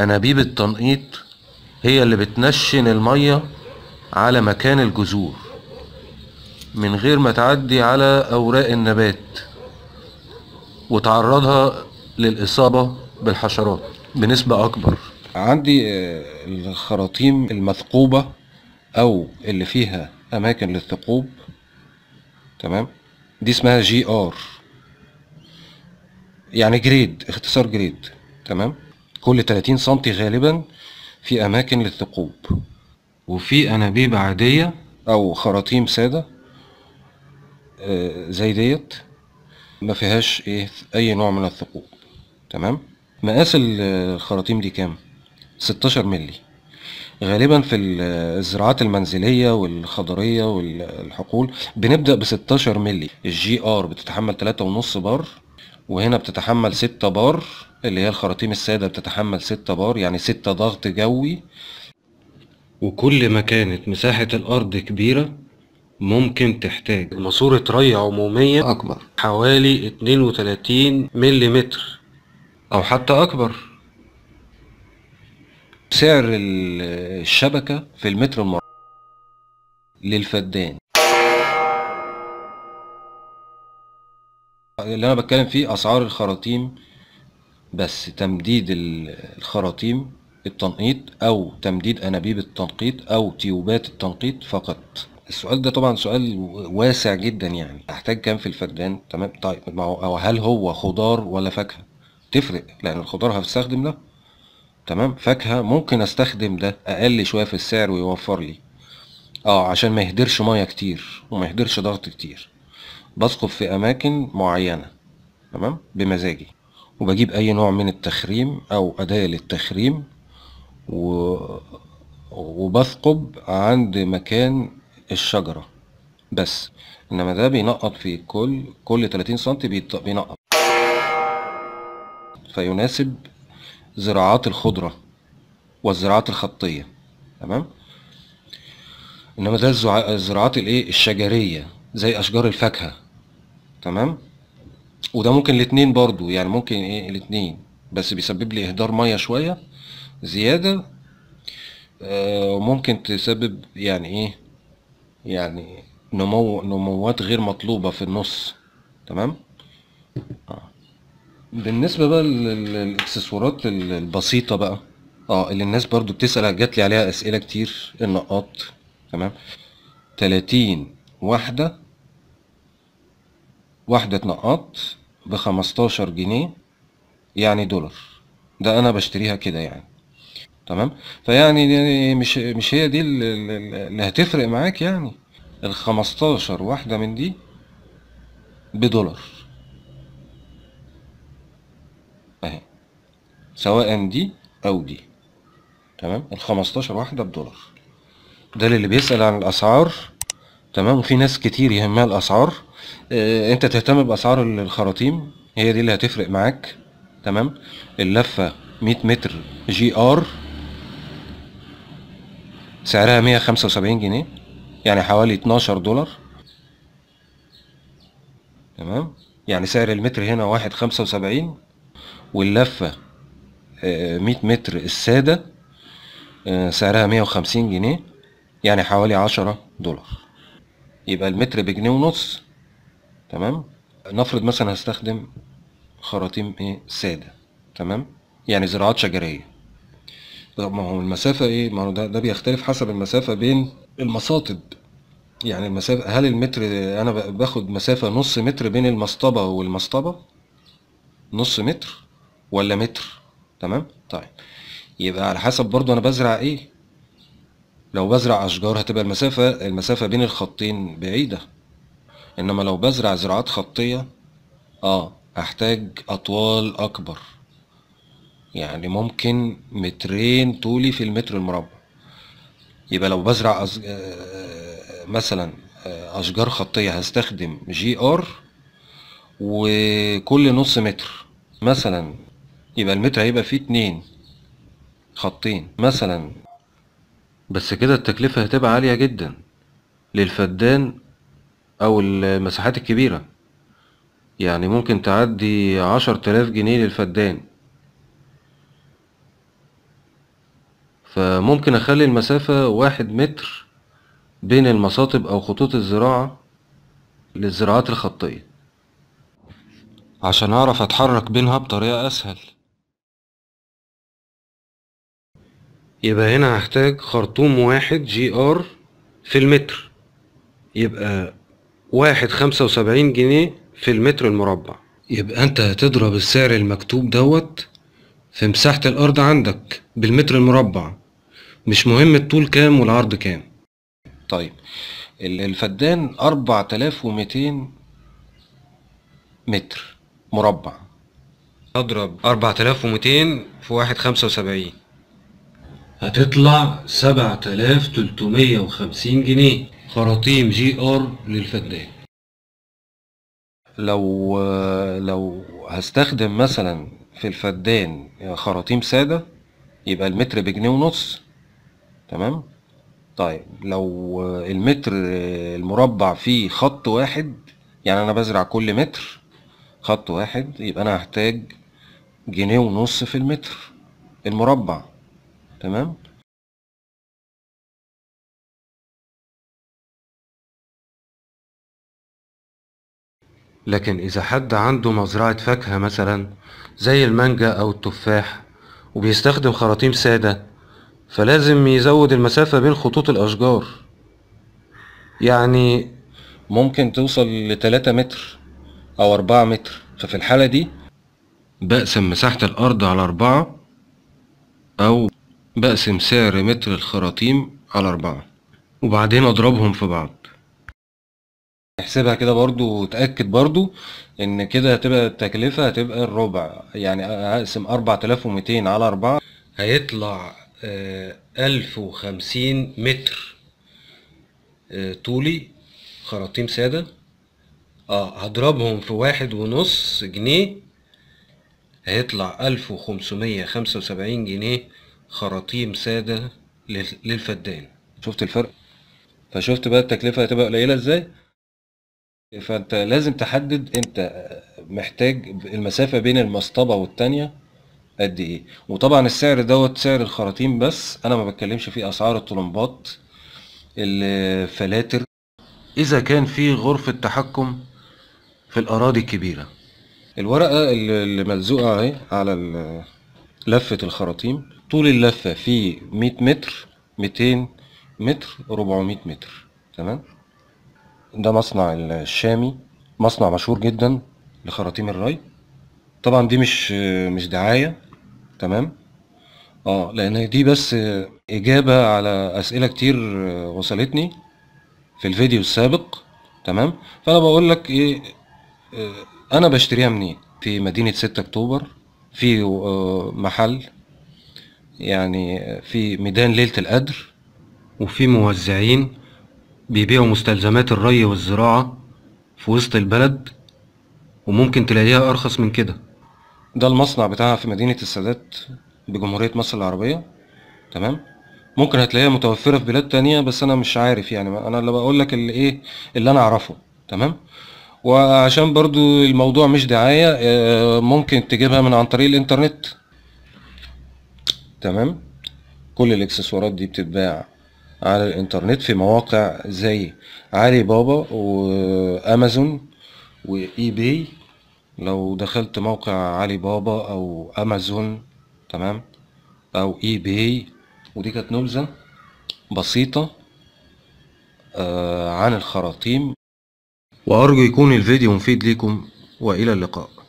انابيب التنقيط هي اللي بتنشن المية على مكان الجذور من غير ما تعدي على اوراق النبات وتعرضها للاصابة بالحشرات بنسبة اكبر عندي آه، الخراطيم المثقوبة او اللي فيها اماكن للثقوب تمام دي اسمها جي ار يعني جريد اختصار جريد تمام كل 30 سم غالبا في أماكن للثقوب وفي أنابيب عادية أو خراطيم سادة آه، زي ديت ما فيهاش إيه، اي نوع من الثقوب تمام مقاس الخراطيم دي كام 16 مللي غالبا في الزراعات المنزليه والخضريه والحقول بنبدا ب 16 مللي الجي ار بتتحمل 3.5 بار وهنا بتتحمل ستة بار اللي هي الخراطيم السادة بتتحمل ستة بار يعني ستة ضغط جوي وكل ما كانت مساحة الأرض كبيرة ممكن تحتاج ماسورة ري عمومية أكبر حوالي 32 ملم أو حتى أكبر سعر الشبكة في المتر المربع للفدان اللي انا بتكلم فيه اسعار الخراطيم بس تمديد الخراطيم التنقيط او تمديد انابيب التنقيط او تيوبات التنقيط فقط السؤال ده طبعا سؤال واسع جدا يعني احتاج كام في الفدان تمام طيب ما هو هل هو خضار ولا فاكهه تفرق لان الخضار هستخدم ده تمام فاكهه ممكن استخدم ده اقل شويه في السعر ويوفر لي اه عشان ما يهدرش ميه كتير وما يهدرش ضغط كتير بثقب في أماكن معينة تمام بمزاجي وبجيب أي نوع من التخريم أو أداة للتخريم و... وبثقب عند مكان الشجرة بس إنما ده بينقط في كل كل 30 سم بينقط فيناسب زراعات الخضرة والزراعات الخطية تمام إنما ده الزراعات الإيه الشجرية زي أشجار الفاكهة تمام وده ممكن الاتنين برضو يعني ممكن ايه الاتنين بس بيسبب لي اهدار ميه شويه زياده آه وممكن تسبب يعني ايه يعني نمو نموات غير مطلوبه في النص تمام آه. بالنسبه بقى للاكسسوارات البسيطه بقى اه اللي الناس برضو بتسال جات لي عليها اسئله كتير النقاط تمام 30 واحده واحدة نقاط بخمستاشر جنيه يعني دولار ده أنا بشتريها كده يعني تمام فيعني مش مش هي دي اللي هتفرق معاك يعني ال 15 واحدة من دي بدولار اهي سواء دي او دي تمام ال 15 واحدة بدولار ده اللي بيسأل عن الاسعار تمام وفي ناس كتير يهمها الاسعار آه، انت تهتم باسعار الخراطيم هي دي اللي هتفرق معاك تمام اللفة 100 متر جي ار سعرها 175 جنيه يعني حوالي 12 دولار تمام يعني سعر المتر هنا واحد خمسة وسبعين واللفة 100 آه، متر السادة آه، سعرها 150 جنيه يعني حوالي 10 دولار يبقى المتر بجنيه ونص تمام نفرض مثلا هستخدم خراطيم ايه ساده تمام يعني زراعات شجريه طب ما هو المسافه ايه ما هو ده, ده بيختلف حسب المسافه بين المصاطب يعني المسافه هل المتر انا باخد مسافه نص متر بين المصطبه والمصطبه نص متر ولا متر تمام طيب يبقى على حسب برضو انا بزرع ايه لو بزرع اشجار هتبقى المسافه المسافه بين الخطين بعيده انما لو بزرع زراعات خطية اه هحتاج اطوال اكبر يعني ممكن مترين طولي في المتر المربع يبقى لو بزرع أز... آه، مثلا آه، اشجار خطية هستخدم جي ار وكل نص متر مثلا يبقى المتر هيبقى فيه اتنين خطين مثلا بس كده التكلفة هتبقى عالية جدا للفدان أو المساحات الكبيرة يعني ممكن تعدي عشر تلاف جنيه للفدان فممكن أخلي المسافة واحد متر بين المصاطب أو خطوط الزراعة للزراعات الخطية عشان أعرف أتحرك بينها بطريقة أسهل يبقى هنا هحتاج خرطوم واحد جي ار في المتر يبقى واحد خمسة وسبعين جنيه في المتر المربع يبقى انت هتضرب السعر المكتوب دوت في مساحة الأرض عندك بالمتر المربع مش مهم الطول كام والعرض كام طيب الفدان أربعة آلاف وميتين متر مربع أضرب أربعة آلاف وميتين في واحد خمسة وسبعين هتطلع سبعة آلاف تلتمية وخمسين جنيه خراطيم جي ار للفدان لو لو هستخدم مثلا في الفدان خراطيم ساده يبقى المتر بجنيه ونص تمام طيب لو المتر المربع فيه خط واحد يعني انا بزرع كل متر خط واحد يبقى انا هحتاج جنيه ونص في المتر المربع تمام لكن إذا حد عنده مزرعة فاكهة مثلا زي المانجا أو التفاح وبيستخدم خراطيم سادة فلازم يزود المسافة بين خطوط الأشجار يعني ممكن توصل لتلاتة متر أو أربعة متر ففي الحالة دي بقسم مساحة الأرض على أربعة أو بقسم سعر متر الخراطيم على أربعة وبعدين أضربهم في بعض احسبها كده برضو وتأكد برضو ان كده هتبقى التكلفة هتبقى الربع يعني هقسم ومتين على اربعة هيطلع آه، الف وخمسين متر آه، طولي خراطيم سادة اه هضربهم في واحد ونص جنيه هيطلع الف وخمسمية خمسة وسبعين جنيه خراطيم سادة للفدان شفت الفرق فشفت بقى التكلفة هتبقى قليلة ازاي فانت لازم تحدد انت محتاج المسافه بين المصطبه والتانيه قد ايه وطبعا السعر دوت سعر الخراطيم بس انا ما بتكلمش فيه اسعار الطلمبات الفلاتر اذا كان في غرفه تحكم في الاراضي الكبيره الورقه اللي ملزوقه اهي على لفه الخراطيم طول اللفه فيه 100 متر 200 متر 400 متر تمام ده مصنع الشامي مصنع مشهور جدا لخراطيم الري طبعا دي مش مش دعاية تمام اه لان دي بس اجابة على اسئلة كتير وصلتني في الفيديو السابق تمام فانا بقول لك ايه آه، انا بشتريها منين في مدينة 6 اكتوبر في آه، محل يعني آه، في ميدان ليلة القدر وفي موزعين بيبيعوا مستلزمات الري والزراعة في وسط البلد وممكن تلاقيها أرخص من كده ده المصنع بتاعها في مدينة السادات بجمهورية مصر العربية تمام ممكن هتلاقيها متوفرة في بلاد تانية بس أنا مش عارف يعني أنا اللي بقول لك اللي إيه اللي أنا أعرفه تمام وعشان برضو الموضوع مش دعاية آه، ممكن تجيبها من عن طريق الإنترنت تمام كل الإكسسوارات دي بتتباع على الانترنت في مواقع زي علي بابا وامازون واي باي لو دخلت موقع علي بابا او امازون تمام او اي باي ودي كانت نبذة بسيطة آه عن الخراطيم وارجو يكون الفيديو مفيد ليكم والى اللقاء